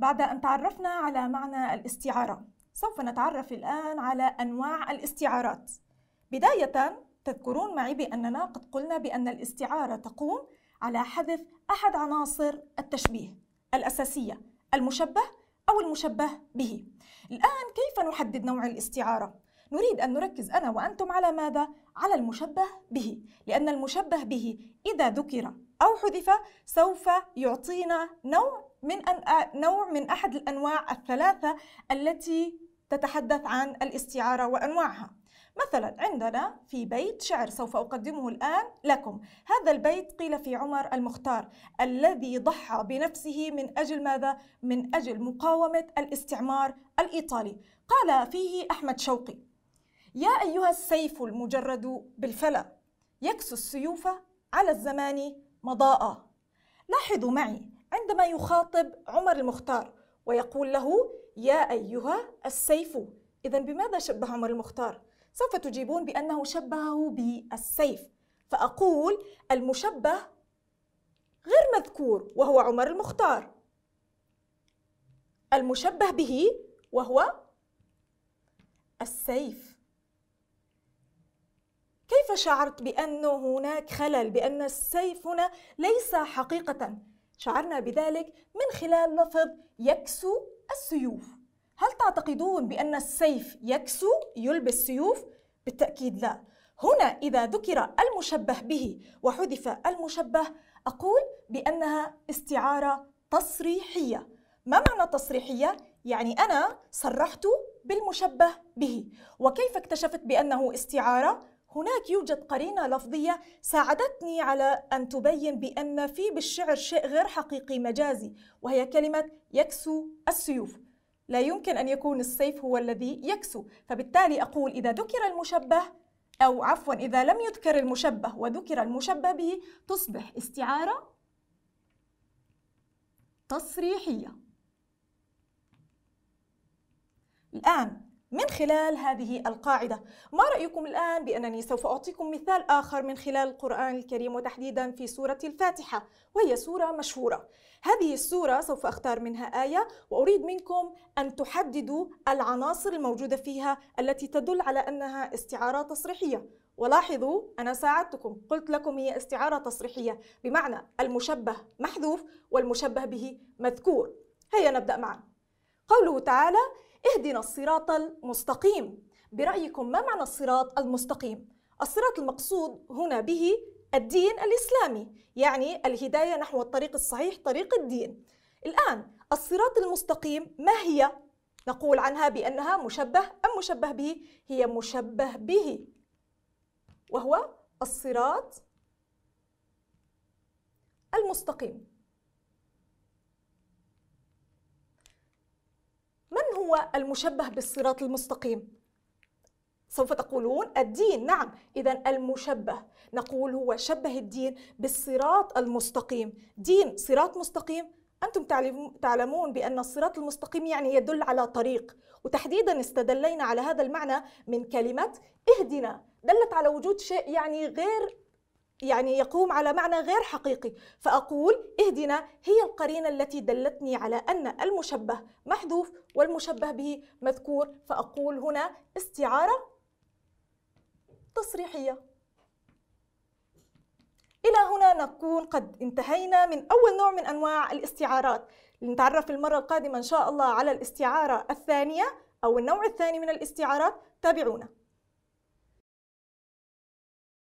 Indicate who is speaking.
Speaker 1: بعد أن تعرفنا على معنى الاستعارة سوف نتعرف الآن على أنواع الاستعارات بداية تذكرون معي بأننا قد قلنا بأن الاستعارة تقوم على حذف أحد عناصر التشبيه الأساسية المشبه أو المشبه به الآن كيف نحدد نوع الاستعارة؟ نريد أن نركز أنا وأنتم على ماذا؟ على المشبه به لأن المشبه به إذا ذكر أو حذف سوف يعطينا نوع من أن نوع من أحد الأنواع الثلاثة التي تتحدث عن الاستعارة وأنواعها مثلا عندنا في بيت شعر سوف أقدمه الآن لكم هذا البيت قيل في عمر المختار الذي ضحى بنفسه من أجل ماذا؟ من أجل مقاومة الاستعمار الإيطالي قال فيه أحمد شوقي يا أيها السيف المجرد بالفلا يكسو السيوف على الزمان مضاء لاحظوا معي عندما يخاطب عمر المختار ويقول له يا أيها السيف إذا بماذا شبه عمر المختار؟ سوف تجيبون بأنه شبهه بالسيف فأقول المشبه غير مذكور وهو عمر المختار المشبه به وهو السيف كيف شعرت بأن هناك خلل بأن السيف هنا ليس حقيقة شعرنا بذلك من خلال لفظ يكسو السيوف هل تعتقدون بأن السيف يكسو يلبس سيوف؟ بالتأكيد لا هنا إذا ذكر المشبه به وحذف المشبه أقول بأنها استعارة تصريحية ما معنى تصريحية؟ يعني أنا صرحت بالمشبه به وكيف اكتشفت بأنه استعارة؟ هناك يوجد قرينة لفظية ساعدتني على أن تبين بأن في بالشعر شيء غير حقيقي مجازي وهي كلمة يكسو السيوف لا يمكن أن يكون السيف هو الذي يكسو فبالتالي أقول إذا ذكر المشبه أو عفوا إذا لم يذكر المشبه وذكر المشبه به تصبح استعارة تصريحية الآن من خلال هذه القاعدة ما رأيكم الآن بأنني سوف أعطيكم مثال آخر من خلال القرآن الكريم وتحديدا في سورة الفاتحة وهي سورة مشهورة هذه السورة سوف أختار منها آية وأريد منكم أن تحددوا العناصر الموجودة فيها التي تدل على أنها استعارة تصريحية ولاحظوا أنا ساعدتكم قلت لكم هي استعارة تصريحية بمعنى المشبه محذوف والمشبه به مذكور هيا نبدأ معا قوله تعالى اهدنا الصراط المستقيم برأيكم ما معنى الصراط المستقيم؟ الصراط المقصود هنا به الدين الإسلامي يعني الهداية نحو الطريق الصحيح طريق الدين الآن الصراط المستقيم ما هي؟ نقول عنها بأنها مشبه أم مشبه به؟ هي مشبه به وهو الصراط المستقيم هو المشبه بالصراط المستقيم سوف تقولون الدين نعم إذا المشبه نقول هو شبه الدين بالصراط المستقيم دين صراط مستقيم أنتم تعلمون بأن الصراط المستقيم يعني يدل على طريق وتحديدا استدلينا على هذا المعنى من كلمة اهدنا دلت على وجود شيء يعني غير يعني يقوم على معنى غير حقيقي فأقول اهدنا هي القرينة التي دلتني على أن المشبه محذوف والمشبه به مذكور فأقول هنا استعارة تصريحية إلى هنا نكون قد انتهينا من أول نوع من أنواع الاستعارات لنتعرف المرة القادمة إن شاء الله على الاستعارة الثانية أو النوع الثاني من الاستعارات تابعونا